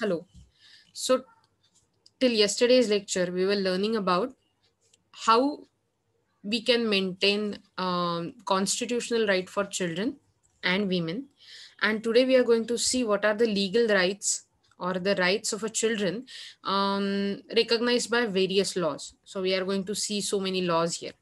Hello. So till yesterday's lecture, we were learning about how we can maintain um, constitutional right for children and women. And today we are going to see what are the legal rights or the rights of a children um, recognized by various laws. So we are going to see so many laws here.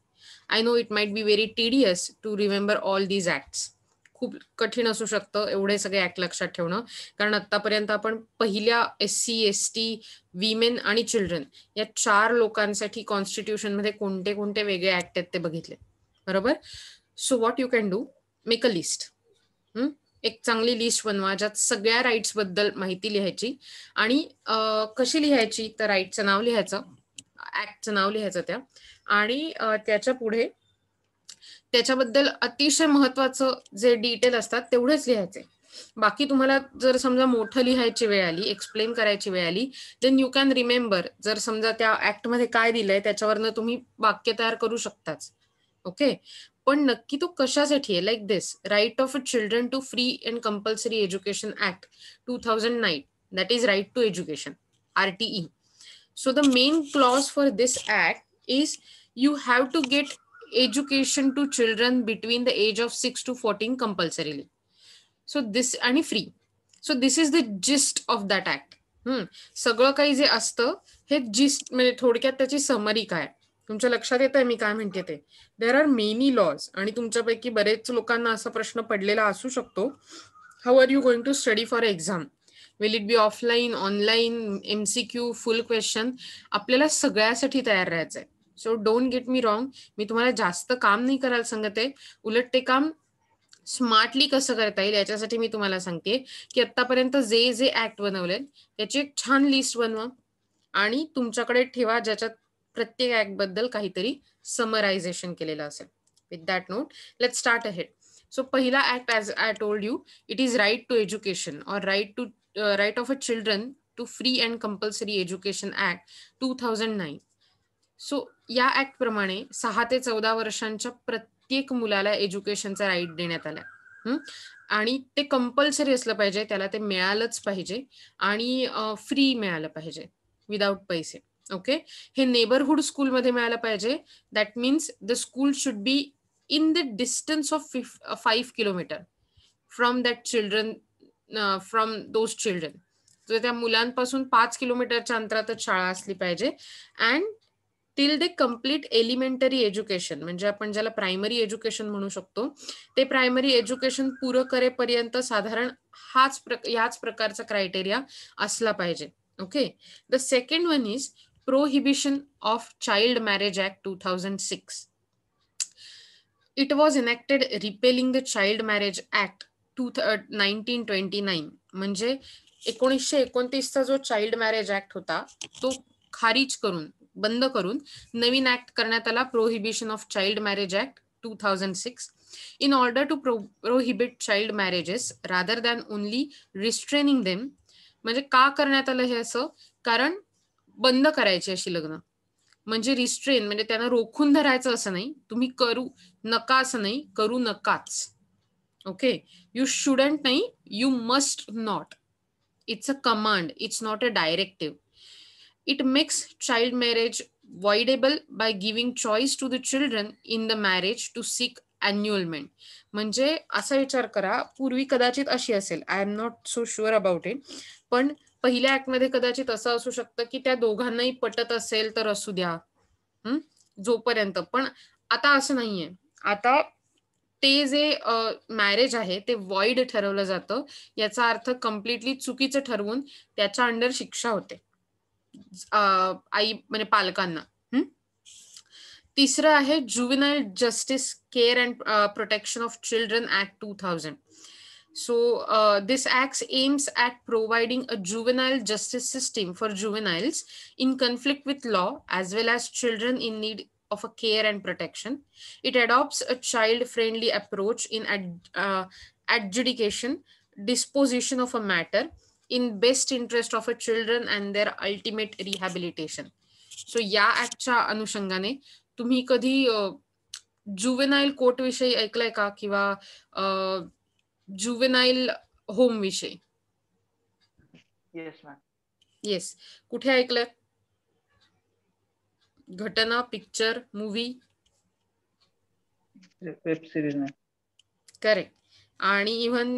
I know it might be very tedious to remember all these acts. खूप कठीण असू शकतं एवढे सगळे act लक्षात ठेवणं कारण आतापर्यंत आपण पहिल्या S C S T women आणि चिल्ड्रन या चार लोकांसाठी कॉन्स्टिट्यूशन मध्ये कोणते कोणते वेगळे ऍक्ट आहेत ते बघितले बरोबर so what you can do make a list एक चांगली लिस्ट बनवा ज्यात सगळ्या राईट्स बद्दल माहिती लिहायची आणि कशी लिहायची तर राईटचं नाव लिहायचं ऍक्टचं नाव लिहायचं त्या आणि त्याच्या पुढे त्याच्याबद्दल अतिशय महत्वाचं जे डिटेल असतात तेवढेच लिहायचे बाकी तुम्हाला जर समजा मोठं लिहायची वेळ आली एक्सप्लेन करायची वेळ आली देन यू कॅन रिमेंबर जर समजा त्या ऍक्ट मध्ये काय दिलंय त्याच्यावरनं तुम्ही वाक्य तयार करू शकताच ओके पण नक्की तो कशासाठी आहे like this right of a children to free and compulsory education act two thousand nine that is right to education RTE so the main clause for this act is you have to get education to children between the age of six to fourteen compulsorily so this आणि free so this is the gist of that act hmm सगळं काही जे असतं हे gist म्हणजे थोडक्यात त्याची summary काय तुमच्या लक्षात येतंय मी काय म्हणते ते देर आर मेनी लॉज आणि तुमच्यापैकी बरेच लोकांना असा प्रश्न पडलेला असू शकतो how are you going to study for exam will it be offline online क्यू फुल क्वेश्चन आपल्याला सगळ्यासाठी तयार राहायचं आहे so don't get me wrong मी तुम्हाला जास्त काम नाही करायला सांगत आहे उलट ते काम स्मार्टली कसं करता येईल याच्यासाठी मी तुम्हाला सांगते की आतापर्यंत जे जे ऍक्ट बनवले त्याची एक छान लिस्ट बनवा आणि तुमच्याकडे ठेवा ज्याच्यात प्रत्येक ऍक्ट बद्दल काहीतरी समरायझेशन केलेलं असेल with that note let start ahead so पहिला act as I told you it is right to education or right to right of a children to free and compulsory education act two thousand nine so या act प्रमाणे सहा ते चौदा वर्षांच्या प्रत्येक मुलाला एज्युकेशनचा right देण्यात आला आणि ते कंपल्सरी असलं पाहिजे त्याला ते मिळालंच पाहिजे आणि फ्री मिळालं पाहिजे विदाउट पैसे ओके हे नेबरहुड स्कूलमध्ये मिळालं पाहिजे that means the school should be in the distance of five kilometre from that children from those children तर त्या मुलांपासून पाच किलोमीटरच्या अंतरातच शाळा असली पाहिजे and till they complete elementary education म्हणजे आपण ज्याला प्रायमरी एज्युकेशन म्हणू शकतो ते प्रायमरी एज्युकेशन पूरं करेपर्यंत साधारण हाच याच प्रकारचा क्रायटेरिया असला पाहिजे okay the second one is prohibition of child marriage act two thousand six it was enacted repealing the child marriage act to nineteen twenty nine म्हणजे एकोणीसशे एकोणतीसचा जो चाइल्ड मॅरेज ऍक्ट होता तो खारिज करून बंद करून नवीन ऍक्ट करण्यात आला prohibition of child marriage act two thousand six in order to pro prohibit child marriages rather than only restraining them म्हणजे का करण्यात आलं हे असं कारण बंद करायची अशी लग्न म्हणजे रिस्ट्रेन म्हणजे त्यांना रोखून धरायचं असं नाही तुम्ही करू नका असं नाही करू नकाच ओके यू शुडंट नाही you must not it's a command it's not a directive It makes child marriage voidable by giving choice to the children in the marriage to seek annulment म्हणजे असा विचार करा पूर्वी कदाचित अशी असेल I am not so sure about it पण पहिल्या मध्ये कदाचित असं असू शकतं की त्या दोघांनाही पटत असेल तर असू द्या जोपर्यंत पण आता असं नाहीये आता ते जे मॅरेज आहे ते वॉइड ठरवलं जातं याचा अर्थ कम्प्लिटली चुकीचं ठरवून त्याच्या अंडर शिक्षा होते आई म्हणजे पालकांना तिसरं आहे juvenile justice care and protection of children act two thousand so this act aims at providing a juvenile justice system for juveniles in conflict with law as well as children in need of a care and protection. It adopts a child-friendly approach in ad, uh, adjudication, disposition of a matter, in best interest of a children and their ultimate rehabilitation so या ऍक्टच्या अनुषंगाने तुम्ही कधी juvenile court विषयी ऐकलंय का किंवा juvenile home विषयी येस कुठे ऐकलंय घटना picture movie web series correct आणि इव्हन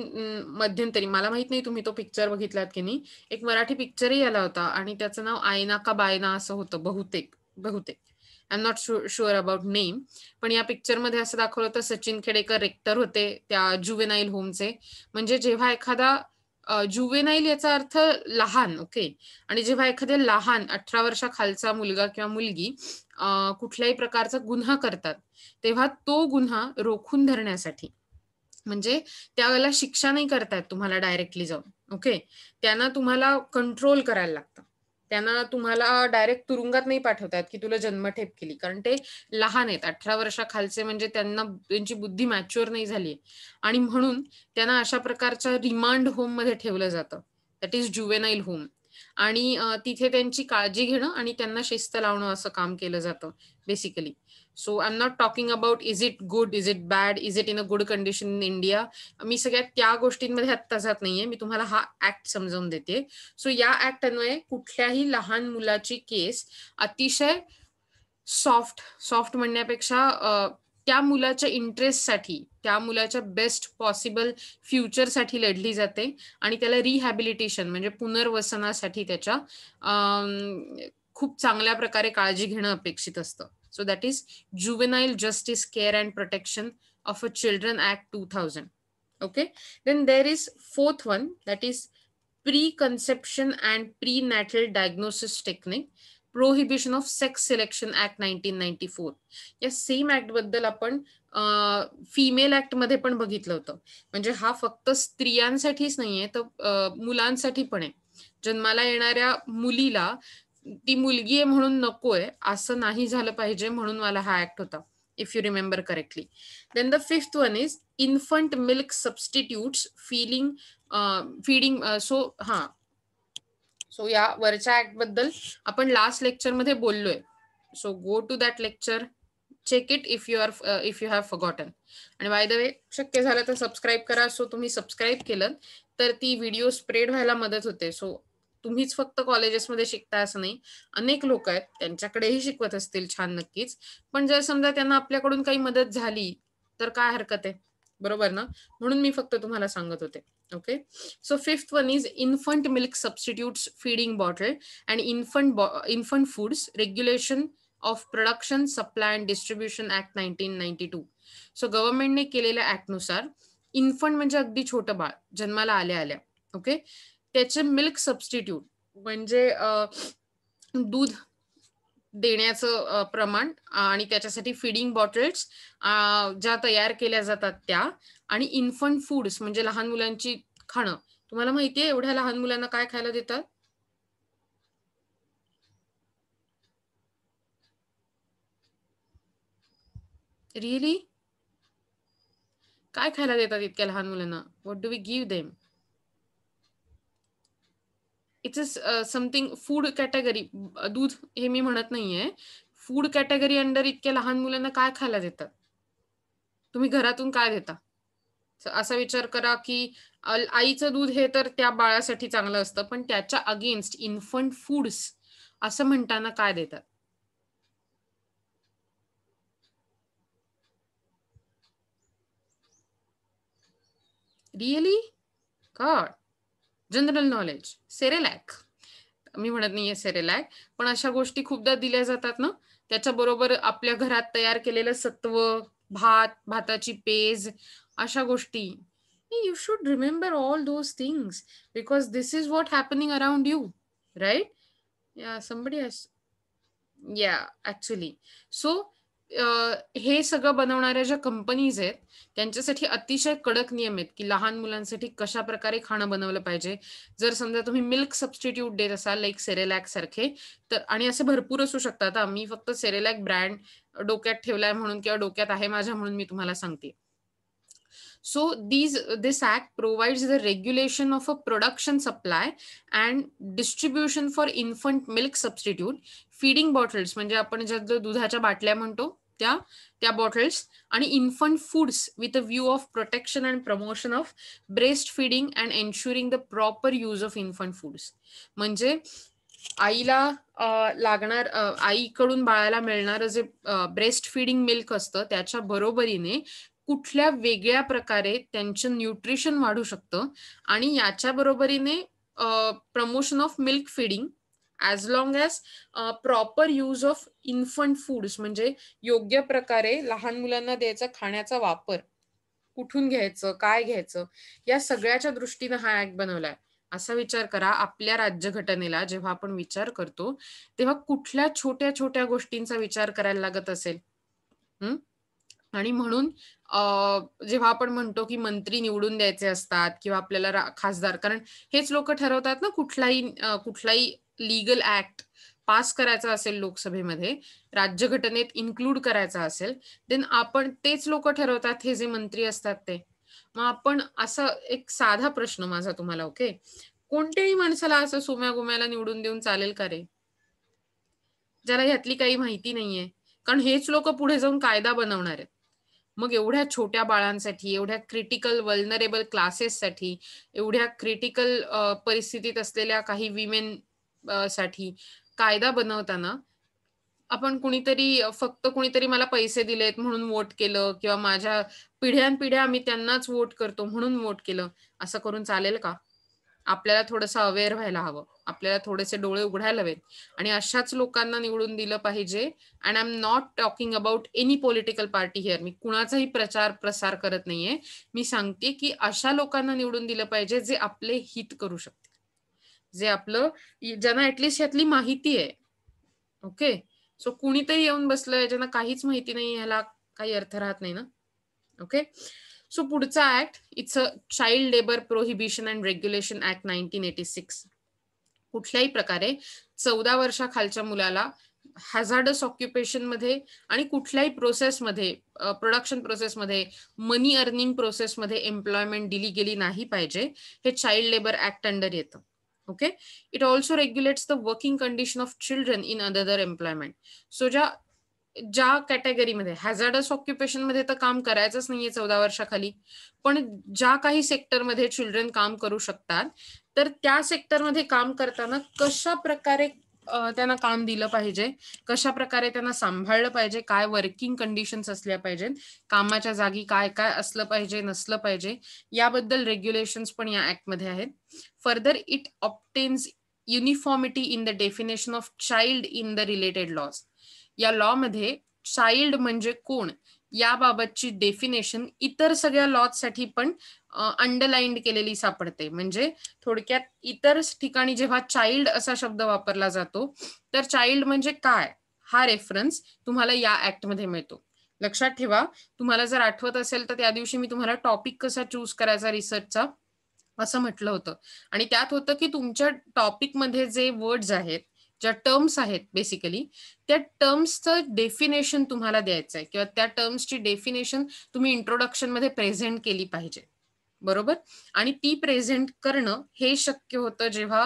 मध्यंतरी मला माहित नाही तुम्ही तो पिक्चर बघितलात की नाही एक मराठी पिक्चरही आला होता आणि त्याचं नाव आयना का बायना असं होतं बहुतेक बहुतेक I am not sure about name पण या पिक्चरमध्ये असं दाखवलं होतं सचिन खेडेकर रेक्टर होते त्या जुवेनाईल होमचे म्हणजे जेव्हा एखादा जुवेनाईल याचा अर्थ लहान ओके आणि जेव्हा एखाद्या लहान अठरा वर्षाखालचा मुलगा किंवा मुलगी कुठल्याही प्रकारचा गुन्हा करतात तेव्हा तो गुन्हा रोखून धरण्यासाठी म्हणजे त्यावेळेला शिक्षा नाही करतायत तुम्हाला डायरेक्टली जाऊन ओके त्यांना तुम्हाला कंट्रोल करायला लागतं त्यांना तुम्हाला डायरेक्ट तुरुंगात नाही पाठवतात की तुला जन्मठेप केली कारण ते लहान आहेत अठरा वर्षाखालचे म्हणजे त्यांना त्यांची बुद्धी मॅच्युअर नाही झाली आणि म्हणून त्यांना अशा प्रकारच्या रिमांड होम मध्ये ठेवलं जातं दॅट इज ज्युवेनाईल होम आणि तिथे त्यांची काळजी घेणं आणि त्यांना शिस्त लावणं असं काम केलं जातं basically so I am not talking about is it good is it bad is it in a good condition in India मी सगळ्या त्या गोष्टींमध्ये आत्ता जात नाहीये मी तुम्हाला हा ऍक्ट समजावून देते सो या ऍक्ट अन्वये कुठल्याही लहान मुलाची केस अतिशय सॉफ्ट सॉफ्ट म्हणण्यापेक्षा त्या मुलाच्या इंटरेस्टसाठी त्या मुलाच्या बेस्ट पॉसिबल फ्युचरसाठी लढली जाते आणि त्याला रिहॅबिलिटेशन म्हणजे पुनर्वसनासाठी त्याच्या खूप चांगल्या प्रकारे काळजी घेणं अपेक्षित असतं so that is juvenile justice care and protection of a children act 2000 okay then there is fourth one that is preconception and prenatal diagnosis technique prohibition of sex selection act 1994 yes same act baddal apan uh, female act madhe pan bagitlo hoto म्हणजे हा फक्त स्त्रियांसाठीच नाहीये तर मुलांसाठी पण आहे जन्माला येणाऱ्या mulila. ती मुलगी आहे म्हणून नकोय असं नाही झालं पाहिजे म्हणून मला हा ऍक्ट होता if you remember correctly then the fifth one is infant milk substitute filling feeding so हा सो या वरच्या ऍक्ट बद्दल आपण लास्ट लेक्चर मध्ये बोललोय so go to that lecture check it if you are if you have forgotten आणि by the way शक्य झालं तर सबस्क्राईब करा सो तुम्ही सबस्क्राईब केलं तर ती व्हिडिओ स्प्रेड व्हायला मदत होते सो तुम्हीच फक्त कॉलेजेसमध्ये शिकता असं नाही अनेक लोक आहेत त्यांच्याकडेही शिकवत असतील छान नक्कीच पण जर समजा त्यांना आपल्याकडून काही मदत झाली तर काय हरकत आहे बरोबर ना म्हणून मी फक्त तुम्हाला सांगत होते okay so fifth one is infant milk substitute feeding bottle and infant infant foods regulation of production supply and distribution act nineteen ninety two so गव्हर्नमेंटने केलेल्या ऍक्टनुसार इन्फंट म्हणजे अगदी छोटं बाळ जन्माला आल्या आल्या ओके त्याचे मिल्क सबस्टिट्यूट म्हणजे दूध देण्याचं प्रमाण आणि त्याच्यासाठी फिडिंग बॉटल्स ज्या तयार केल्या जातात त्या आणि इन्फंट फूड्स म्हणजे लहान मुलांची खाणं तुम्हाला माहितीये एवढ्या लहान मुलांना काय खायला देतात रिअली काय खायला देतात इतक्या लहान मुलांना what do we give them it's uh, a something food category दूध हे मी म्हणत नाहीये फूड कॅटेगरी अंडर इतक्या लहान मुलांना काय खायला देतात तुम्ही घरातून काय देता असा विचार करा की आईचं दूध हे तर त्या बाळासाठी चांगलं असतं पण त्याच्या अगेन्स्ट इन्फंट फूड्स असं म्हणताना काय देतात really god general knowledge Cerelac मी म्हणत नाहीये सेरेलॅक पण अशा गोष्टी खूपदा दिल्या जातात ना त्याच्याबरोबर आपल्या घरात तयार केलेलं सत्व भात भाताची पेज अशा गोष्टी you should remember all those things because this is what happening around you right या समबडी या ऍक्च्युली सो हे सगळं बनवणाऱ्या ज्या कंपनीज आहेत त्यांच्यासाठी अतिशय कडक नियम आहेत की लहान मुलांसाठी कशा प्रकारे खाणं बनवलं पाहिजे जर समजा तुम्ही मिल्क सबस्टिट्यूट देत असाल लाईक सेरेलॅक सारखे तर आणि असे भरपूर असू शकतात मी फक्त सेरेलॅक ब्रँड डोक्यात ठेवलाय म्हणून किंवा डोक्यात आहे माझ्या म्हणून मी तुम्हाला सांगते so these this act provides the regulation of a production supply and distribution for infant milk substitute feeding bottles म्हणजे आपण ज्या दुधाच्या बाटल्या म्हणतो त्या त्या बॉटल्स आणि infant foods with a view of protection and promotion of breast feeding and ensuring the proper use of infant foods म्हणजे आईला लागणार आईकडून बाळाला मिळणारं जे ब्रेस्ट फिडिंग मिल्क असतं त्याच्या बरोबरीने कुठल्या वेगळ्या प्रकारे त्यांचं न्यूट्रिशन वाढू शकतं आणि याच्या बरोबरीने promotion of milk feeding as long as proper use of infant foods म्हणजे योग्य प्रकारे लहान मुलांना द्यायचा खाण्याचा वापर कुठून घ्यायचं काय घ्यायचं या सगळ्याच्या दृष्टीनं हा ऍक्ट बनवलाय असा विचार करा आपल्या राज्यघटनेला जेव्हा आपण विचार करतो तेव्हा कुठल्या छोट्या छोट्या गोष्टींचा विचार करायला लागत असेल हम्म आणि म्हणून जेव्हा आपण म्हणतो की मंत्री निवडून द्यायचे असतात किंवा आपल्याला खासदार कारण हेच लोक ठरवतात ना कुठलाही कुठलाही लीगल ऍक्ट पास करायचा असेल लोकसभेमध्ये राज्यघटनेत इन्क्लूड करायचा असेल देन आपण तेच लोक ठरवतात हे जे मंत्री असतात ते मग आपण असा एक साधा प्रश्न माझा तुम्हाला ओके कोणत्याही माणसाला असं सोम्या गोम्याला निवडून देऊन चालेल का रे ज्याला यातली काही माहिती नाहीये कारण हेच लोक पुढे जाऊन कायदा बनवणार आहेत मग एवढ्या छोट्या बाळांसाठी एवढ्या क्रिटिकल वल्नरेबल क्लासेससाठी एवढ्या क्रिटिकल परिस्थितीत असलेल्या काही विमेन साठी कायदा बनवताना आपण कुणीतरी फक्त कुणीतरी मला पैसे दिलेत म्हणून वोट केलं किंवा माझ्या पिढ्यानपिढ्या आम्ही त्यांनाच वोट करतो म्हणून वोट केलं असं करून चालेल का आपल्याला थोडंसं अवेअर व्हायला हवं आपल्याला थोडेसे डोळे उघडायला हवेत आणि अशाच लोकांना निवडून दिलं पाहिजे and I am not talking about any political party here मी कुणाचाही प्रचार प्रसार करत नाहीये मी सांगते की अशा लोकांना निवडून दिलं पाहिजे जे आपले हित करू शकतात जे आपलं ज्यांना ऍटलिस्ट यातली माहिती आहे ओके सो कुणीतरी येऊन बसलंय ज्यांना काहीच माहिती नाही ह्याला काही अर्थ राहत नाही ना ओके सो पुढचा act it's a child labour prohibition and regulation act nineteen eighty six कुठल्याही प्रकारे चौदा वर्षाखालच्या मुलाला हॅझार्डस ऑक्युपेशन मध्ये आणि कुठल्याही प्रोसेसमध्ये प्रोडक्शन प्रोसेसमध्ये मनी अर्निंग प्रोसेसमध्ये एम्प्लॉयमेंट दिली गेली नाही पाहिजे हे चाइल्ड लेबर ऍक्ट अंडर येतं okay it also regulates the working condition of children in another employment so ज्या ज्या कॅटेगरीमध्ये हॅझार्डस ऑक्युपेशन मध्ये तर काम करायचंच नाहीये चौदा वर्षाखाली पण ज्या काही सेक्टरमध्ये चिल्ड्रन काम करू शकतात तर त्या सेक्टरमध्ये काम करताना कशा प्रकारे त्यांना काम दिलं पाहिजे कशा प्रकारे त्यांना सांभाळलं पाहिजे काय वर्किंग कंडिशन्स असल्या पाहिजेत कामाच्या जागी काय काय असलं पाहिजे नसलं पाहिजे याबद्दल रेग्युलेशन पण या ऍक्टमध्ये आहेत further it obtains uniformity in the definition of child in the related laws या लॉ मध्ये चाइल्ड म्हणजे कोण याबाबतची डेफिनेशन इतर सगळ्या साठी पण अंडरलाइंड केलेली सापडते म्हणजे थोडक्यात इतर ठिकाणी जेव्हा चाइल्ड असा शब्द वापरला जातो तर चाइल्ड म्हणजे काय हा रेफरन्स तुम्हाला या ऍक्टमध्ये मिळतो लक्षात ठेवा तुम्हाला जर आठवत असेल तर त्या दिवशी मी तुम्हाला टॉपिक कसा चूज करायचा रिसर्चचा असं म्हटलं होतं आणि त्यात होतं की तुमच्या टॉपिकमध्ये जे वर्ड्स आहेत ज्या टर्म्स आहेत बेसिकली त्या टर्म्सचं डेफिनेशन तुम्हाला द्यायचं आहे किंवा त्या टर्म्सची डेफिनेशन तुम्ही इंट्रोडक्शन मध्ये प्रेझेंट केली पाहिजे बरोबर आणि ती प्रेझेंट करणं हे शक्य होतं जेव्हा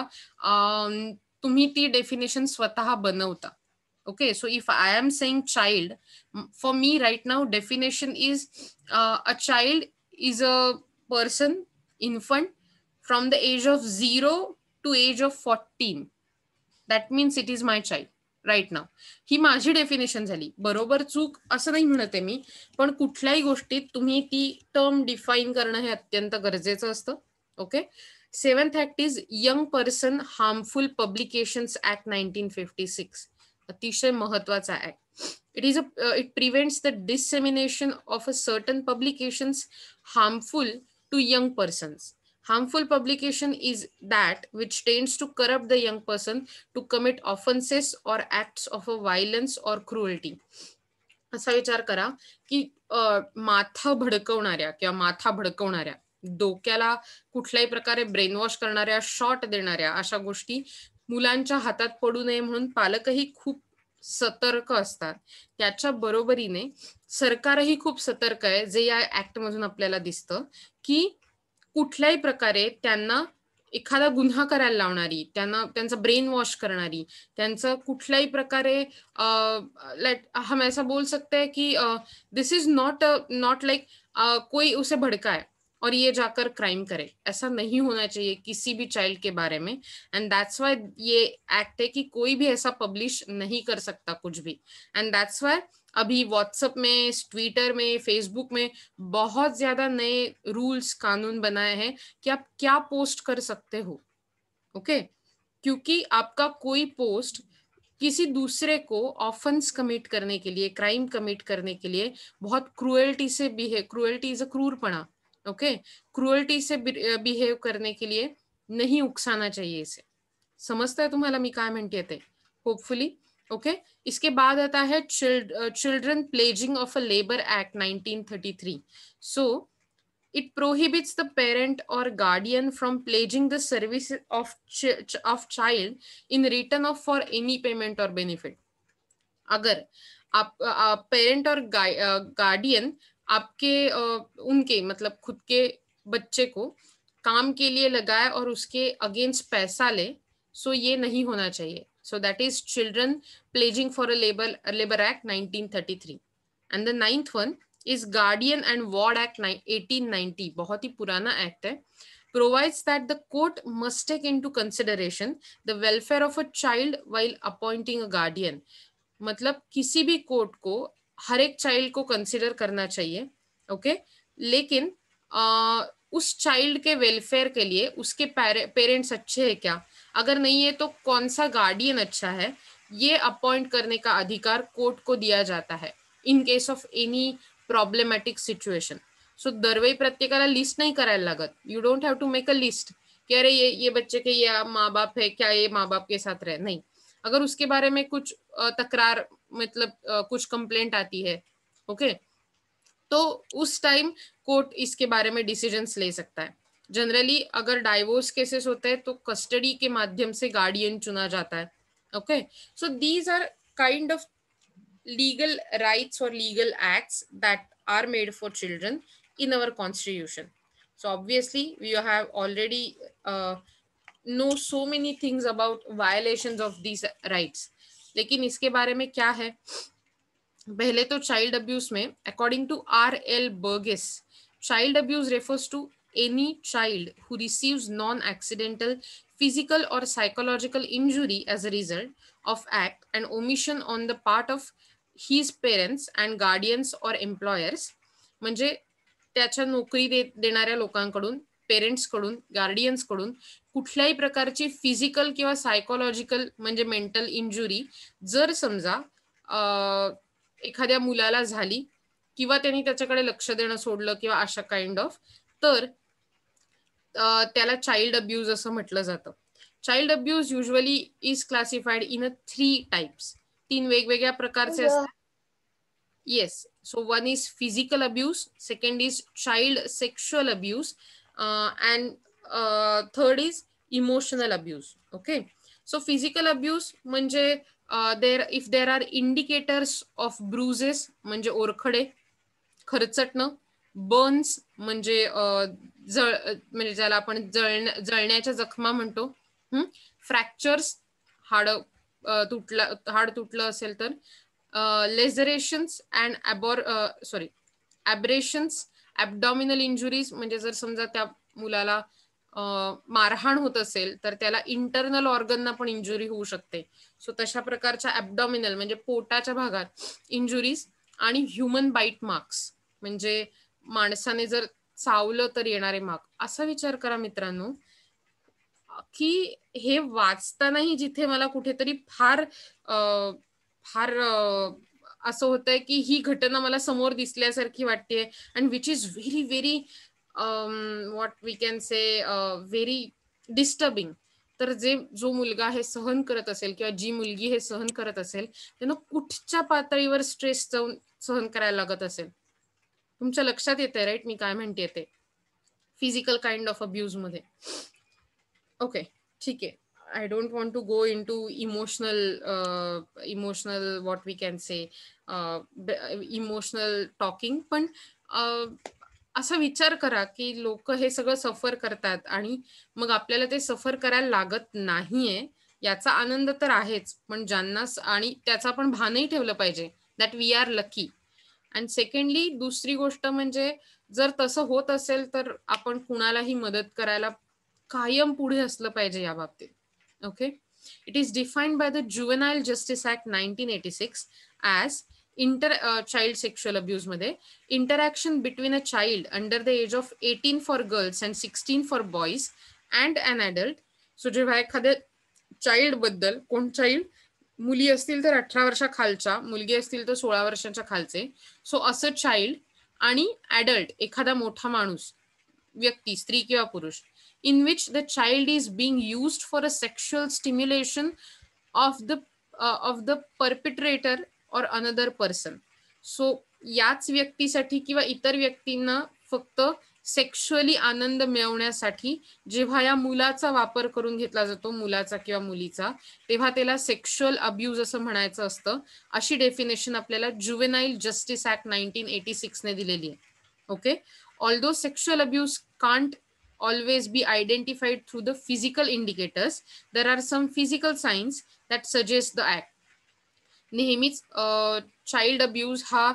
तुम्ही ती डेफिनेशन स्वतः बनवता okay so if I am saying child for me right नाव definition is a child is a person infant from the age of zero to age of fourteen that means it is my child right नाव ही माझी definition झाली बरोबर चूक असं नाही म्हणते मी पण कुठल्याही गोष्टीत तुम्ही ती टर्म डिफाईन करणं हे अत्यंत गरजेचं असतं okay seventh act is young person harmful publication act nineteen fifty six अतिशय महत्वाचा act it is a it prevents the dissemination of a certain publications harmful to young persons Harmful publication is that which tends to corrupt the young person to commit offenses or acts of a violence or cruelty. असा विचार करा की माथा भडकवणाऱ्या किंवा माथा भडकवणाऱ्या डोक्याला कुठल्याही प्रकारे ब्रेनवॉश करणाऱ्या शॉट देणाऱ्या अशा गोष्टी मुलांच्या हातात पडू नये म्हणून पालकही खूप सतर्क असतात त्याच्या बरोबरीने सरकारही खूप सतर्क आहे जे या ऍक्ट मधून आपल्याला दिसतं की कुठल्याही प्रकारे त्यांना एखादा गुन्हा करायला लावणारी त्यांना त्यांचा ब्रेन वॉश करणारी त्यांचं कुठल्याही प्रकारे हम ऐसा बोल सकते हैं की this is not not like कोई उसे भडकाय और ये जाकर क्राइम करे ऐसा नहीं होना चाहिए किसी भी चाइल्ड के बारे में एंड दैट्स वाई ये एक्ट है कि कोई भी ऐसा पब्लिश नहीं कर सकता कुछ भी एंड दैट्स वाई अभी व्हाट्सएप में ट्विटर में फेसबुक में बहुत ज्यादा नए रूल्स कानून बनाए हैं कि आप क्या पोस्ट कर सकते हो ओके okay? क्योंकि आपका कोई पोस्ट किसी दूसरे को ऑफेंस कमिट करने के लिए क्राइम कमिट करने के लिए बहुत क्रुएल्टी से भी है क्रुएल्टी इज अ क्रूरपणा ओके क्रुअल्टी से बिहेव करने के लिए नहीं उकसाना चाहिए इसे समझता है तुम्हारा मी का होपफुली ओके okay? इसके बाद आता है children pledging of a labour act 1933 so it prohibits the parent और guardian from pledging the service of of child in return of for any payment और बेनिफिट अगर आप पेरेंट और गार्डियन आपके उनके मतलब खुद के बच्चे को काम के लिए लगाए और उसके अगेंस्ट पैसा ले सो ये नहीं होना चाहिए so that is children pledging for a labour labour act 1933 and the ninth one is guardian and ward act eighteen ninety बहुत ही पुराना एक्ट है provides that the court must take into consideration the welfare of a child while appointing a guardian मतलब किसी भी court को हर एक child को कंसिडर करना चाहिए ओके लेकिन आ, उस चाइल्ड के वेलफेयर के लिए उसके पेरेंट्स अच्छे हैं क्या अगर नहीं है तो कौन सा गार्डियन अच्छा है ये अपॉइंट करने का अधिकार कोर्ट को दिया जाता है in case of any problematic situation so दरवाई प्रत्येकाला लिस्ट नहीं करायला लागत you don't have to make a list कि अरे ये ये बच्चे के ये माँ बाप है क्या ये माँ बाप के साथ रहे नहीं अगर उसके बारे में कुछ तकरार मतलब आ, कुछ कंप्लेंट आती है ओके तो उस टाइम कोर्ट इसके बारे में डिसीजन ले सकता है जनरली अगर डाइवोर्स केसेस होते हैं तो कस्टडी के माध्यम से गार्डियन चुना जाता है okay so these are kind of legal rights और legal acts that are made for children in our constitution so obviously we have already know so many things about violation of these rights लेकिन इसके बारे में क्या है पहले तो child abuse में according to R L Burgess child abuse refers to any child who receives non accidental physical और psychological injury as a result of act and omission on the part of his parents and guardians और employers नौकरी दे देना लोकानकून parents कड़ी guardians कड़ी कुठल्याही प्रकारची physical किंवा psychological म्हणजे मेंटल इंजुरी जर समजा एखाद्या मुलाला झाली किंवा त्यांनी त्याच्याकडे लक्ष देणं सोडलं किंवा अशा काइंड ऑफ तर त्याला चाइल्ड अब्यूज असं म्हटलं जातं child abuse usually is classified in a three types तीन वेगवेगळ्या प्रकारचे असतात yes so one is physical abuse second is child sexual abuse and third is emotional abuse okay so physical abuse म्हणजे there if there are indicators of bruises म्हणजे ओरखडे खरचटणं Burns म्हणजे जळ म्हणजे ज्याला आपण जळ जळण्याच्या जखमा म्हणतो फ्रॅक्चर्स हाड तुटलं हाड तुटलं असेल तर lacerations and abra sorry abrasions abdominal injuries म्हणजे जर समजा त्या मुलाला मारहाण होत असेल तर त्याला इंटरनल ऑर्गनना पण इंजुरी होऊ शकते सो तशा प्रकारच्या ऍबडॉमिनल म्हणजे पोटाच्या भागात इंजुरीज आणि ह्युमन बाईट मार्क्स म्हणजे माणसाने जर चावलं तर येणारे मार्क असा विचार करा मित्रांनो की हे वाचतानाही जिथे मला कुठेतरी फार फार असं होतंय की ही घटना मला समोर दिसल्यासारखी वाटते and which is very very um, what we can say uh, very disturbing तर जे जो मुलगा हे सहन करत असेल किंवा जी मुलगी हे सहन करत असेल त्यांना कुठच्या पातळीवर स्ट्रेस जाऊन सहन करायला लागत असेल तुमच्या लक्षात येते राईट मी काय म्हणते ते फिजिकल काइंड ऑफ अब्युज मध्ये ओके ठीक आहे I don't want to go into emotional emotional what we can say emotional talking पण uh, असा विचार करा की लोक हे सगळं सफर करतात आणि मग आपल्याला ते सफर करायला लागत नाहीये याचा आनंद तर आहेच पण ज्यांना आणि त्याचा आपण भानही ठेवलं पाहिजे that we are lucky and secondly दुसरी गोष्ट म्हणजे जर तसं होत असेल तर आपण कुणालाही मदत करायला कायम पुढे असलं पाहिजे या बाबतीत okay it is defined by the juvenile justice act nineteen eighty six as inter child sexual abuse मध्ये interaction between a child under the age of eighteen for girls and sixteen for boys and an adult so जेव्हा एखाद्या child बद्दल कोण child मुली असतील तर अठरा वर्षा खालच्या मुलगी असतील तर सोळा वर्षांच्या खालचे सो असं चाइल्ड आणि ॲडल्ट एखादा मोठा माणूस व्यक्ती स्त्री किंवा पुरुष in which the child is being use for a sexual stimulation of the of the perpetrator or another person so याच व्यक्तीसाठी किंवा इतर व्यक्तींना फक्त सेक्शुअली आनंद मिळवण्यासाठी जेव्हा या मुलाचा वापर करून घेतला जातो मुलाचा किंवा मुलीचा तेव्हा त्याला सेक्शुअल अब्यूज असं म्हणायचं असतं अशी डेफिनेशन आपल्याला juvenile justice act nineteen eighty सिक्सने दिलेली आहे okay although sexual abuse can't always be identified through the physical indicators there are some physical signs that suggest the act नेहमीच चाइल्ड अब्यूज हा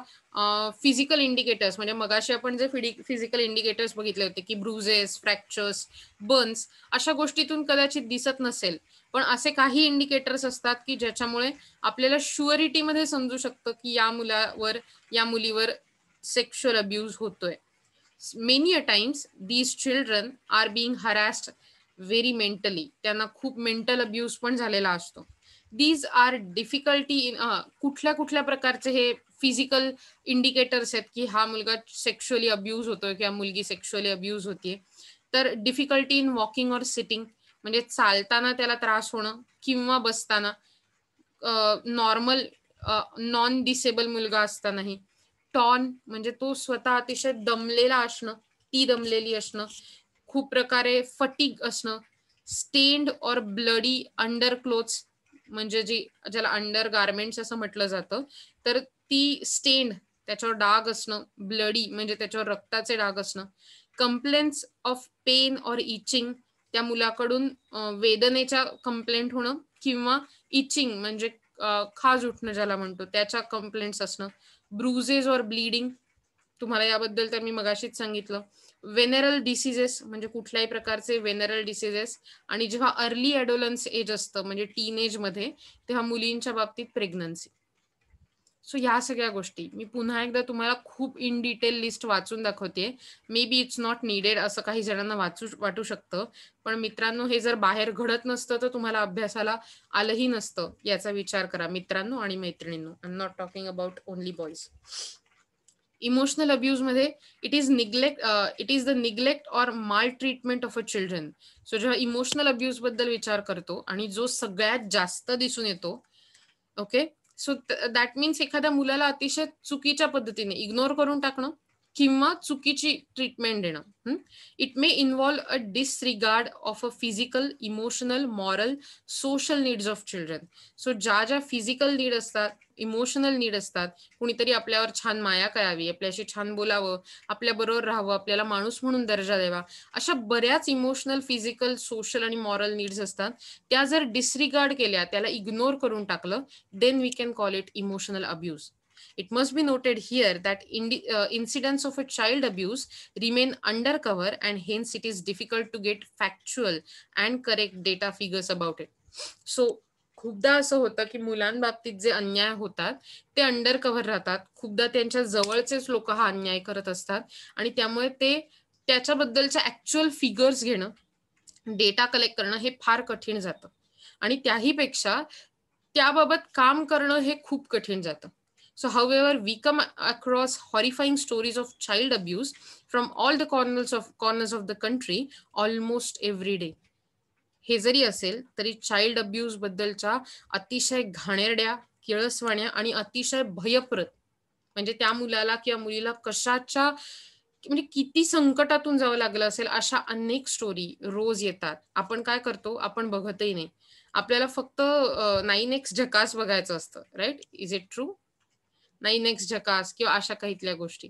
फिजिकल इंडिकेटर्स म्हणजे मगाशी आपण जे फिजिकल इंडिकेटर्स बघितले होते की ब्रुजेस फ्रॅक्चर्स बर्न्स अशा गोष्टीतून कदाचित दिसत नसेल पण असे काही इंडिकेटर्स असतात की ज्याच्यामुळे आपल्याला शुअरिटीमध्ये समजू शकतं की या मुलावर या मुलीवर सेक्शुअल अब्यूज होतोय many a times these children are being harassed very mentally त्यांना खूप मेंटल अब्यूज पण झालेला असतो दीज आर डिफिकल्टी इन कुठल्या कुठल्या प्रकारचे हे फिजिकल इंडिकेटर्स आहेत की हा मुलगा सेक्शुअली अब्यूज होतोय किंवा मुलगी सेक्शुअली अब्यूज होतीये तर difficulty in walking or sitting म्हणजे चालताना त्याला त्रास होणं किंवा बसताना नॉर्मल नॉन डिसेबल मुलगा असतानाही टॉन म्हणजे तो स्वतः अतिशय दमलेला असणं ती दमलेली असणं खूप प्रकारे फटीग असणं स्टेंड और ब्लडी अंडर क्लोथ्स म्हणजे जी ज्याला अंडर गार्मेंट्स असं म्हटलं जातं तर ती स्टेंड त्याच्यावर डाग असणं ब्लडी म्हणजे त्याच्यावर रक्ताचे डाग असणं complaints of pain or itching त्या मुलाकडून वेदनेच्या कंप्लेंट होणं किंवा इचिंग म्हणजे खाज उठणं ज्याला म्हणतो त्याच्या कंप्लेंट्स असणं ब्रुझेज ऑर ब्लिडिंग तुम्हाला याबद्दल तर मी मगाशीच सांगितलं वेनरल डिसिजेस म्हणजे कुठल्याही प्रकारचे वेनरल डिसिजेस आणि जेव्हा अर्ली ॲडोलन्स एज असतं म्हणजे टीन मध्ये तेव्हा मुलींच्या बाबतीत प्रेग्नन्सी सो ह्या सगळ्या गोष्टी मी पुन्हा एकदा तुम्हाला खूप इन डिटेल लिस्ट वाचून दाखवते maybe it's not needed असं काही जणांना वाचू वाटू शकतं पण मित्रांनो हे जर बाहेर घडत नसतं तर तुम्हाला अभ्यासाला आलंही नसतं याचा विचार करा मित्रांनो आणि मैत्रिणींनो I am not talking about only boys emotional abuse मध्ये it is neglect it is the neglect or maltreatment of a children so जेव्हा इमोशनल अब्यूज बद्दल विचार करतो आणि जो सगळ्यात जास्त दिसून येतो ओके सो दॅट मीन्स एखाद्या मुलाला अतिशय चुकीच्या पद्धतीने इग्नोर करून टाकणं किंवा चुकीची ट्रीटमेंट देणं it may involve a disregard of a physical emotional moral social needs of children so ज्या ज्या फिजिकल नीड असतात इमोशनल नीड असतात कुणीतरी आपल्यावर छान माया करावी आपल्याशी छान बोलावं आपल्या बरोबर राहावं आपल्याला माणूस म्हणून दर्जा द्यावा अशा बऱ्याच इमोशनल फिजिकल सोशल आणि मॉरल नीड्स असतात त्या जर डिसरिगार्ड केल्या त्याला इग्नोर करून टाकलं then we can call it emotional abuse It must be noted here that in, uh, incidents of a child abuse remain undercover and hence it is difficult to get factual and correct data figures about it. So खूपदा असं होतं की मुलांबाबतीत जे अन्याय होतात ते under cover राहतात खूपदा त्यांच्या जवळचेच लोक हा अन्याय करत असतात आणि त्यामुळे ते त्याच्याबद्दलच्या ऍक्च्युअल फिगर्स घेणं डेटा कलेक्ट करणं हे फार कठीण जातं आणि त्याहीपेक्षा त्याबाबत काम करणं हे खूप कठीण जातं So, however, we come across horrifying stories of child abuse from all the corners of corners of the country almost every day. हे जरी असेल तरी चाइल्ड अब्यूज बद्दलच्या अतिशय घाणेरड्या किळसवाण्या आणि अतिशय भयप्रत म्हणजे त्या मुलाला किंवा मुलीला कशाच्या म्हणजे किती संकटातून जावं लागलं असेल अशा अनेक स्टोरी रोज येतात आपण काय करतो आपण बघतही नाही आपल्याला फक्त नाईन एक्स झकास बघायचं असतं राईट इज इट ट्रू नाही नेक्स्ट झकास किंवा अशा काहीतल्या गोष्टी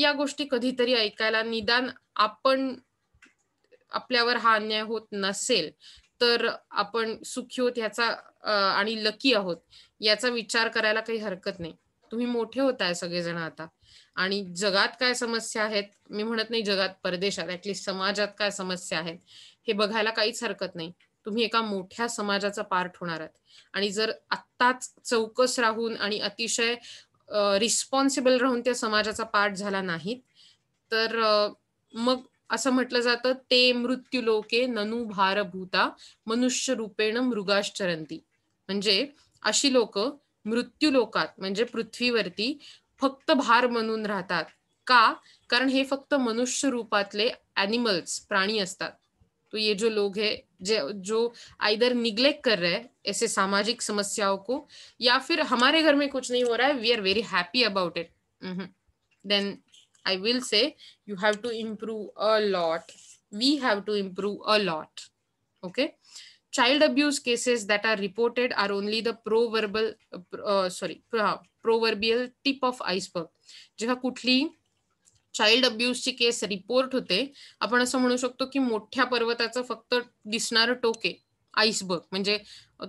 या गोष्टी कधीतरी ऐकायला निदान आपण आपल्यावर हा अन्याय होत नसेल तर आपण सुखी होत याचा आणि लकी आहोत याचा विचार करायला काही हरकत नाही तुम्ही मोठे होत आहे सगळेजण आता आणि जगात काय समस्या आहेत मी म्हणत नाही जगात परदेशात ऍटलिस्ट समाजात काय समस्या आहेत हे बघायला काहीच हरकत नाही तुम्ही एका मोठ्या समाजाचा पार्ट होणार आहात आणि जर आत्ताच चौकस राहून आणि अतिशय रिस्पॉन्सिबल राहून त्या समाजाचा पाठ झाला नाहीत तर मग असं म्हटलं जातं ते मृत्यू लोके ननु भारभूता मनुष्य रूपेण मृगाश्चरंती म्हणजे अशी लोक मृत्यूलोकात म्हणजे पृथ्वीवरती फक्त भार म्हणून राहतात का कारण हे फक्त मनुष्य रूपातले अॅनिमल्स प्राणी असतात तो ये जो लोग है जो आइदर निग्लेक्ट कर रहे हैं ऐसे सामाजिक समस्याओं को या फिर हमारे घर में कुछ नहीं हो रहा है we are very happy about it then I will say you have to improve a lot we have to improve a lot okay child abuse cases that are reported are only the proverbal sorry proverbial tip of iceberg iceberg जेव्हा child ची case report होते आपण असं म्हणू शकतो की मोठ्या पर्वताचं फक्त दिसणारं टोके आईसबर्ग म्हणजे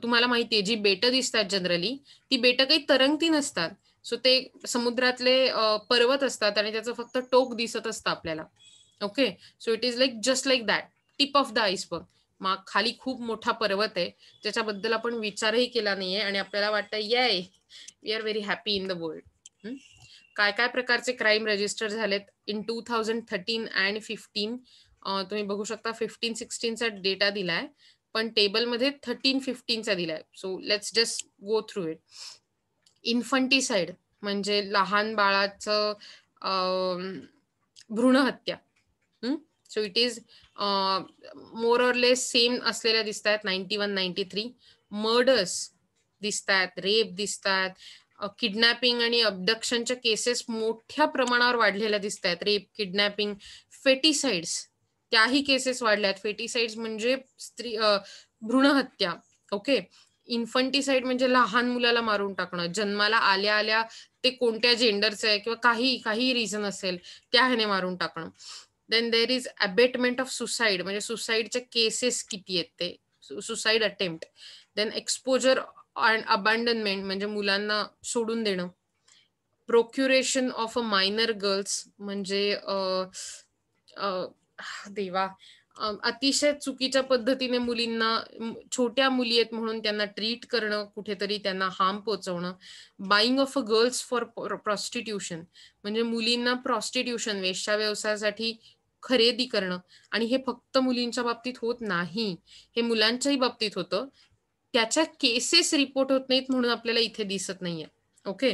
तुम्हाला माहितीये जी बेटं दिसतात जनरली ती बेटं काही तरंगती नसतात सो ते समुद्रातले पर्वत असतात आणि त्याचं फक्त टोक दिसत असतं आपल्याला okay so it is like just like that tip of the iceberg मा खाली खूप मोठा पर्वत आहे ज्याच्याबद्दल आपण विचारही केला नाहीये आणि आपल्याला वाटतं yay we are very happy in the world काय काय प्रकारचे क्राईम रजिस्टर झालेत in two thousand thirteen and fifteen तुम्ही बघू शकता फिफ्टीन सिक्स्टीनचा डेटा दिलाय पण टेबलमध्ये थर्टीन फिफ्टीनचा दिलाय so let's just go through it infanticide म्हणजे लहान बाळाचं भ्रूणहत्या so it is more or less same असलेल्या दिसत आहेत ninety one ninety three murders दिसतात रेप दिसतात किडनॅपिंग आणि अबडक्शनच्या केसेस मोठ्या प्रमाणावर वाढलेल्या दिसत आहेत रेप किडनॅपिंग फेटिसाइड्स त्याही केसेस वाढल्यात आहेत म्हणजे स्त्री भ्रूणहत्या ओके इन्फंटिसाईड म्हणजे लहान मुलाला मारून टाकणं जन्माला आल्या आल्या ते कोणत्या जेंडरचं आहे किंवा काही काही रिझन असेल त्या ह्याने मारून टाकणं then there is abetment of suicide म्हणजे सुसाईडच्या केसेस किती आहेत ते suicide attempt then exposure abandonment म्हणजे मुलांना सोडून देणं प्रोक्युरेशन म्हणजे, ऑफ अ मायनर गर्ल्स म्हणजे देवा अतिशय चुकीच्या पद्धतीने मुलींना छोट्या मुली आहेत म्हणून त्यांना ट्रीट करणं कुठेतरी त्यांना हार्म पोचवणं buying of a girls for prostitution म्हणजे मुलींना प्रॉस्टिट्यूशन वेशा व्यवसायासाठी खरेदी करणं आणि हे फक्त मुलींच्या बाबतीत होत नाही हे मुलांच्याही बाबतीत होतं त्याच्या केसेस रिपोर्ट होत नाहीत म्हणून आपल्याला इथे दिसत नाहीये okay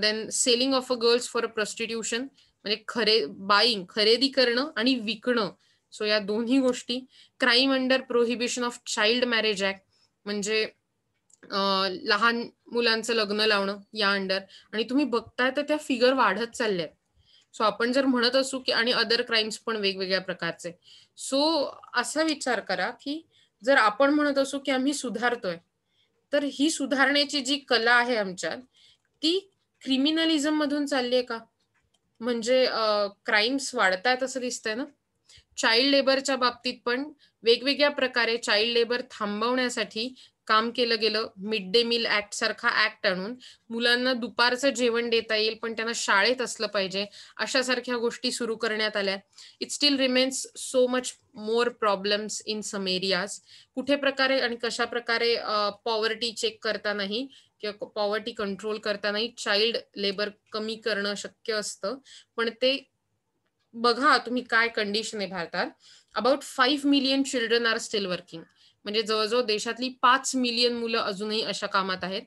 then selling of a girls for a prostitution म्हणजे खरे बाईंग खरेदी करणं आणि विकणं सो या दोन्ही गोष्टी crime under prohibition of child marriage act म्हणजे uh, लहान मुलांचं लग्न लावणं या अंडर आणि तुम्ही बघताय तर त्या फिगर वाढत चालल्या सो आपण जर म्हणत असू की आणि अदर क्राईम्स पण वेगवेगळ्या प्रकारचे सो असा विचार करा की जर आपण म्हणत असू की आम्ही सुधारतोय तर ही सुधारण्याची जी कला आहे आमच्यात ती क्रिमिनलिझम मधून चालली आहे का म्हणजे क्राईम्स वाढतायत असं दिसतंय ना चाइल्ड लेबरच्या बाबतीत पण वेगवेगळ्या प्रकारे चाइल्ड लेबर थांबवण्यासाठी काम केलं गेलं मिड डे मील ऍक्ट सारखा ऍक्ट आणून मुलांना दुपारचं जेवण देता येईल पण त्यांना शाळेत असलं पाहिजे अशा सारख्या गोष्टी सुरू करण्यात आल्या it still remains so much more problems in some areas कुठे प्रकारे आणि कशा प्रकारे पॉवर्टी चेक करता नाही किंवा पॉवर्टी कंट्रोल करता नाही चाइल्ड लेबर कमी करणं शक्य असतं पण ते बघा तुम्ही काय कंडिशन आहे भारतात about five million children are still working म्हणजे जवळजवळ देशातली पाच मिलियन मुलं अजूनही अशा कामात आहेत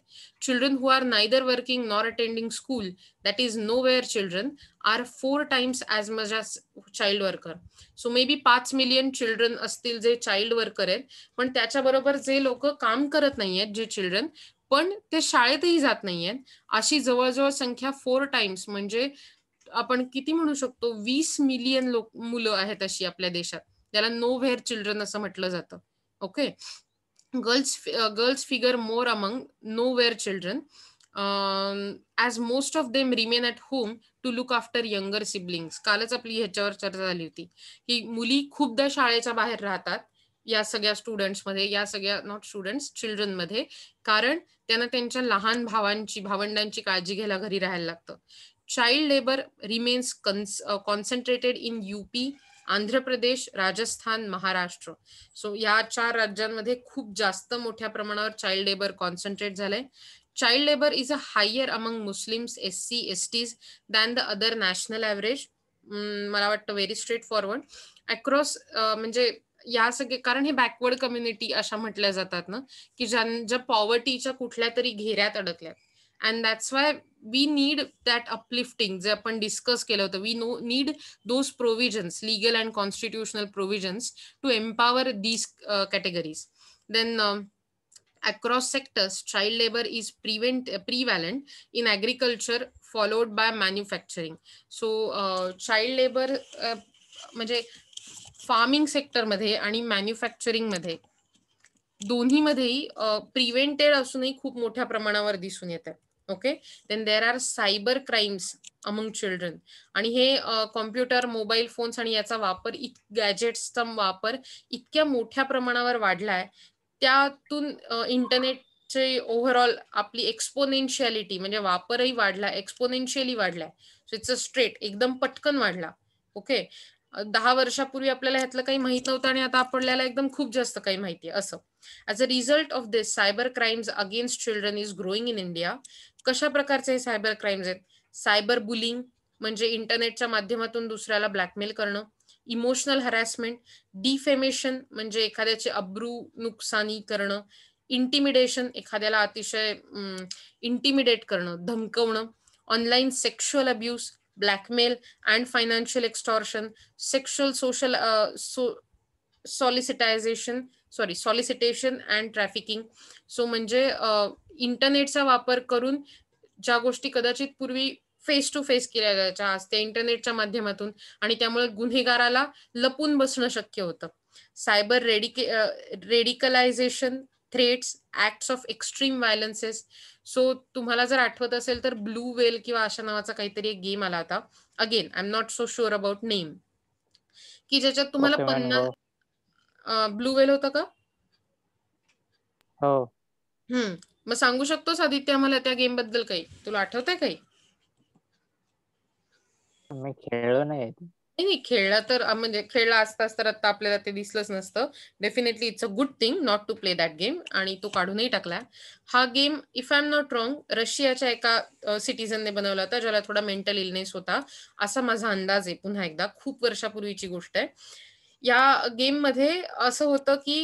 children who are neither working nor attending school that is nowhere children are four times as much as child worker so maybe पाच मिलियन चिल्ड्रन असतील जे चाइल्ड वर्कर आहेत पण त्याच्याबरोबर जे लोक काम करत नाही आहेत जे चिल्ड्रन पण ते शाळेतही जात नाही आहेत अशी जवळजवळ संख्या फोर टाइम्स म्हणजे आपण किती म्हणू शकतो वीस मिलियन लोक मुलं आहेत अशी आपल्या देशात त्याला नो व्हेअर चिल्ड्रन असं म्हटलं जातं okay girls girls figure more among among nowhere children um, as most of them remain at home to look after younger siblings. कालच आपली ह्याच्यावर चर्चा झाली होती की मुली खूपदा शाळेच्या बाहेर राहतात या सगळ्या स्टुडंट्समध्ये या सगळ्या नॉट स्टुडंट्स चिल्ड्रनमध्ये कारण त्यांना त्यांच्या लहान भावांची भावंडांची काळजी घ्यायला घरी राहायला लागतं child labour remains concentrated in UP Andhra Pradesh Rajasthan Maharashtra so या चार राज्यांमध्ये खूप जास्त मोठ्या प्रमाणावर चाइल्ड लेबर कॉन्सन्ट्रेट झालंय child labour is a higher among Muslims S C S Ts than the other national average मला वाटतं व्हेरी स्ट्रेट फॉरवर्ड अक्रॉस म्हणजे या सगळे कारण हे बॅकवर्ड कम्युनिटी अशा म्हटल्या जातात ना की ज्या ज्या पॉवर्टीच्या कुठल्या तरी घेऱ्यात अडकल्यात and that's why we need that uplifting जे आपण डिस्कस केलं होतं we no need those provisions legal and constitutional provisions to empower these categories then across sectors child labour is prevent, uh, in agriculture followed by manufacturing so child labour म्हणजे farming सेक्टरमध्ये आणि मॅन्युफॅक्चरिंगमध्ये दोन्हीमध्येही prevented uh, असूनही खूप मोठ्या प्रमाणावर दिसून येतात okay then there are cyber crimes among children आणि हे कॉम्प्युटर मोबाईल फोन्स आणि याचा वापर इत गॅजेट्सचा वापर इतक्या मोठ्या प्रमाणावर वाढलाय त्यातून इंटरनेटचे ओव्हरऑल आपली एक्सपोनेन्शियालिटी म्हणजे वापरही वाढला एक्सपोनेन्शियली वाढलाय सो इट्स अ स्ट्रेट एकदम पटकन वाढला ओके दहा वर्षापूर्वी आपल्याला ह्यातलं काही माहित नव्हतं आणि आता आपल्याला एकदम खूप जास्त काही माहिती आहे असं as a result of this cyber crimes against children is growing in India कशा प्रकारचे हे सायबर क्राईम्स आहेत सायबर बुलिंग म्हणजे इंटरनेटच्या माध्यमातून दुसऱ्याला ब्लॅकमेल करणं इमोशनल हरॅसमेंट डिफेमेशन म्हणजे एखाद्याचे अब्रू नुकसानी करणं इंटिमिडेशन एखाद्याला अतिशय इंटिमिडेट करणं धमकवणं online sexual abuse blackmail and financial extortion sexual social solicitization sorry solicitation and trafficking so म्हणजे इंटरनेटचा वापर करून ज्या गोष्टी कदाचित पूर्वी फेस टू फेस केल्या जायच्या आज त्या इंटरनेटच्या माध्यमातून आणि त्यामुळे गुन्हेगाराला लपून बसणं शक्य होतं cyber radica radicalisation threats acts of extreme violences so तुम्हाला जर आठवत असेल तर ब्लू वेल किंवा अशा नावाचा काहीतरी एक गेम आला होता again I am not so sure about name की ज्याच्यात तुम्हाला पन्नास ब्लू हो. वेल होता का हो. हम्म मग सांगू शकतोस आदित्य आम्हाला त्या गेम बद्दल काही तुला आठवत आहे काही खेळलो नाही नाही खेळला तर म्हणजे खेळला असता तर आता आपल्याला ते दिसलंच नसतं definitely it's a good thing not to play that game आणि तो काढूनही टाकला हा game if I am not wrong रशियाच्या एका सिटीजनने बनवला होता ज्याला थोडा मेंटल इलनेस होता असा माझा अंदाज आहे पुन्हा एकदा खूप वर्षापूर्वीची गोष्ट आहे या गेम मध्ये असं होतं की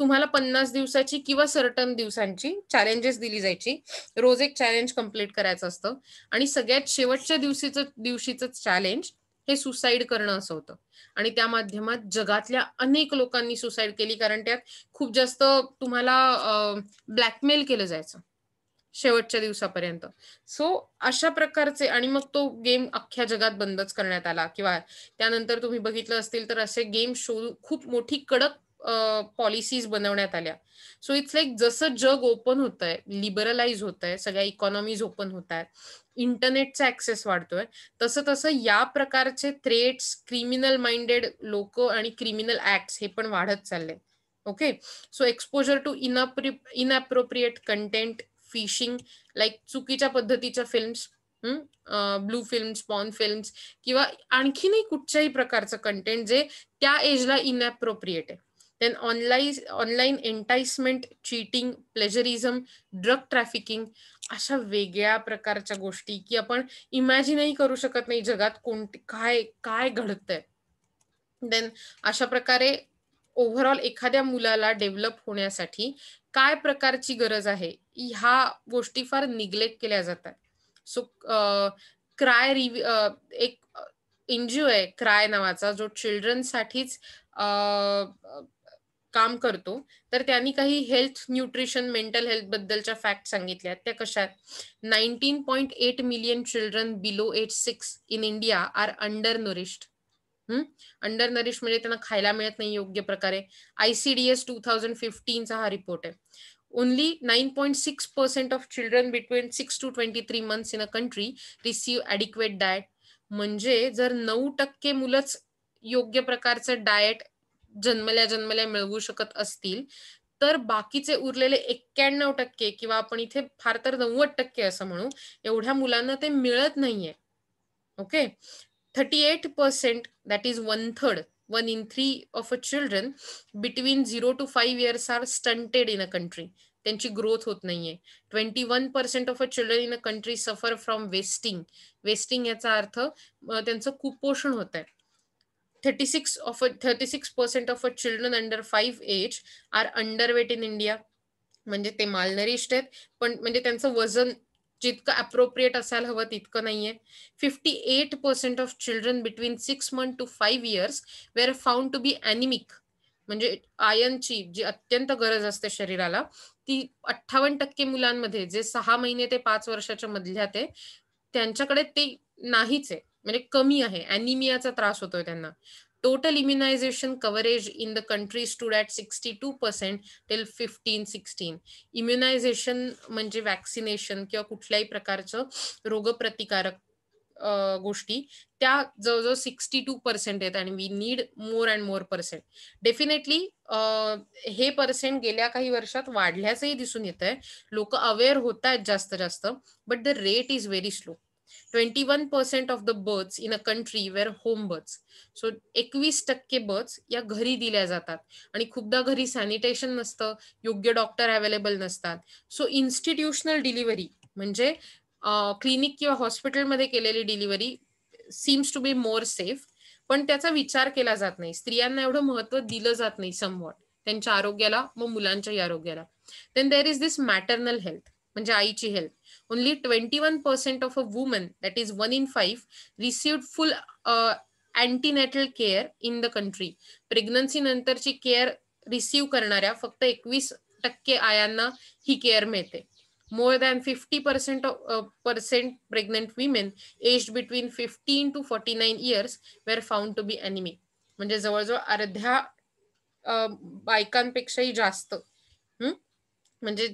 तुम्हाला पन्नास दिवसाची किंवा सर्टन दिवसांची चॅलेंजेस दिली जायची रोज एक चॅलेंज कम्प्लीट करायचं असतं आणि सगळ्यात शेवटच्या दिवशीच दिवशीच चॅलेंज हे सुसाईड करणं असं होतं आणि त्या माध्यमात जगातल्या अनेक लोकांनी सुसाईड केली कारण त्यात खूप जास्त तुम्हाला ब्लॅकमेल केलं जायचं शेवटच्या दिवसापर्यंत सो अशा प्रकारचे आणि मग तो गेम अख्ख्या जगात बंदच करण्यात आला किंवा त्यानंतर तुम्ही बघितलं असतील तर असे गेम शोध खूप मोठी कडक पॉलिसीज बनवण्यात आल्या सो इट्स लाईक जसं जग ओपन होत आहे लिबरलाइज होत आहे सगळ्या इकॉनॉमीज ओपन होत आहेत इंटरनेटचा ऍक्सेस वाढतोय तसं तसं या प्रकारचे थ्रेट्स क्रिमिनल माइंडेड लोक आणि क्रिमिनल ऍक्ट हे पण वाढत चालले okay so exposure to inappro inappropriate content phishing like चुकीच्या पद्धतीच्या films blue films porn films किंवा आणखीनही कुठच्याही प्रकारचं कंटेंट जे त्या एजला इनअप्रोप्रिएट आहे then online online enticement cheating plagiarism drug trafficking अशा वेगळ्या प्रकारच्या गोष्टी की आपण इमॅजिनही करू शकत नाही जगात कोण काय काय घडतंय देन अशा प्रकारे ओव्हरऑल एखाद्या मुलाला डेव्हलप होण्यासाठी काय प्रकारची गरज आहे ह्या गोष्टी फार निग्लेक्ट केल्या जातात सो क्राय रिव्ह एक एनजीओ आहे क्राय नावाचा जो चिल्ड्रनसाठीच काम करतो तर त्यांनी काही हेल्थ न्यूट्रिशन मेंटल हेल्थ बद्दलच्या फॅक्ट सांगितल्या त्या कशा आहेत nineteen point eight million children below eight six in India are undernourished undernourish म्हणजे त्यांना खायला मिळत नाही योग्य प्रकारे आयसीडीएस टू थाउजंड फिफ्टीनचा हा रिपोर्ट आहे only nine point six percent of children between six to twenty three months in a country receive adequate diet म्हणजे जर नऊ टक्के मुलंच योग्य प्रकारचं डायट जन्मल्या जन्मल्या मिळवू शकत असतील तर बाकीचे उरलेले एक्क्याण्णव टक्के किंवा आपण इथे फार तर नव्वद टक्के असं म्हणू एवढ्या मुलांना ते मिळत नाहीये okay thirty eight percent that is one third one in three of a children between zero to five years are stunted in a country त्यांची ग्रोथ होत नाहीये twenty one percent of a children in a country suffer from wasting wasting याचा अर्थ त्यांचं कुपोषण होत आहे 36 of a 36% of a children under 5 age are underweight in India. म्हणजे ते मालनरिस्ट आहेत पण म्हणजे त्यांचं वजन जितकं अप्रोप्रिएट असायला हवं तितकं नाहीये fifty eight percent of children between six month to five years were found to be anaemic म्हणजे आयनची जी अत्यंत गरज असते शरीराला ती अठ्ठावन्न टक्के मुलांमध्ये जे सहा महिने ते पाच वर्षाच्या मधल्या ते त्यांच्याकडे ते नाहीच आहे म्हणजे कमी आहे अॅनिमियाचा त्रास होतोय त्यांना total immunisation coverage in the country stood at sixty two percent till fifteen sixteen immunisation म्हणजे वॅक्सिनेशन किंवा कुठल्याही प्रकारचं रोगप्रतिकारक गोष्टी त्या जवळजवळ सिक्स्टी टू पर्सेंट आहेत आणि we need more and more percent definitely हे पर्सेंट गेल्या काही वर्षात वाढल्याचंही दिसून येत आहे लोक अवेअर होत आहेत जास्त जास्त but the rate is very slow 21 percent of the birth in a country were home birth so एकवीस टक्के बर्थ या घरी दिल्या जातात आणि खूपदा घरी सॅनिटेशन नसतं योग्य डॉक्टर अवेलेबल नसतात सो इन्स्टिट्यूशनल डिलिव्हरी म्हणजे क्लिनिक किंवा हॉस्पिटलमध्ये केलेली delivery seems to be more safe पण त्याचा विचार केला जात नाही स्त्रियांना एवढं महत्व दिलं जात नाही समवॉट त्यांच्या आरोग्याला व मुलांच्याही आरोग्याला then there is this maternal health म्हणजे आईची health only twenty one percent of a woman that is one in five received full antenatal care in the country pregnancy नंतरची केअर रिसिव्ह करणाऱ्या फक्त एकवीस टक्के आयांना ही केअर मिळते more than fifty percent percent pregnant women age between fifteen to forty nine years were found to be anaemic म्हणजे जवळजवळ अर्ध्या uh, बायकांपेक्षाही जास्त म्हणजे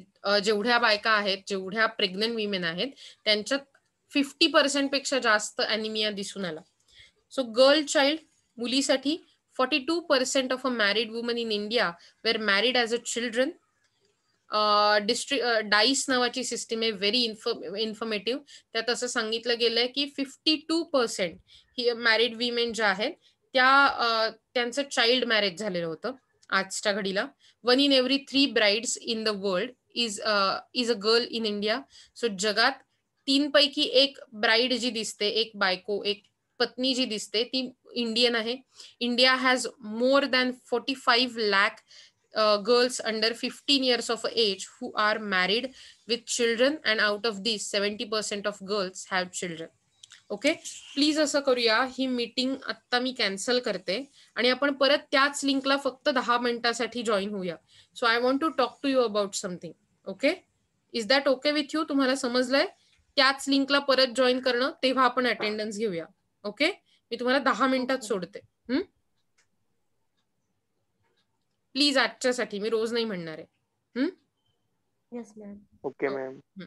जेवढ्या बायका आहेत जेवढ्या प्रेग्नंट विमेन आहेत त्यांच्यात फिफ्टी पर्सेंट पेक्षा जास्त अनिमिया दिसून आला सो गर्ल चाइल्ड मुलीसाठी forty two percent of a married woman in India were married as a children distri DISE नावाची सिस्टीम आहे व्हेरी इन्फॉ इन्फॉर्मेटिव्ह त्यात असं सांगितलं आहे की फिफ्टी टू पर्सेंट ही मॅरिड विमेन ज्या आहेत त्या त्यांचं चाइल्ड मॅरेज झालेलं होतं आजच्या घडीला one in every three brides in the world is is a girl in India so जगात तीन पैकी एक ब्राईड जी दिसते एक बायको एक पत्नी जी दिसते ती इंडियन आहे India has more than forty five lakh girls under fifteen years of age who are married with children and out of this seventy percent of girls have children okay please असं करूया ही मीटिंग आता मी cancel करते आणि आपण परत त्याच लिंकला फक्त दहा मिनिटासाठी जॉईन होऊया so I want to talk to you about something okay is that okay with you तुम्हाला समजलंय त्याच लिंकला परत जॉईन करणं तेव्हा आपण अटेंडन्स घेऊया ओके मी तुम्हाला दहा मिनिटात सोडते हम्म प्लीज आजच्यासाठी मी रोज नाही म्हणणार आहे ओके मॅम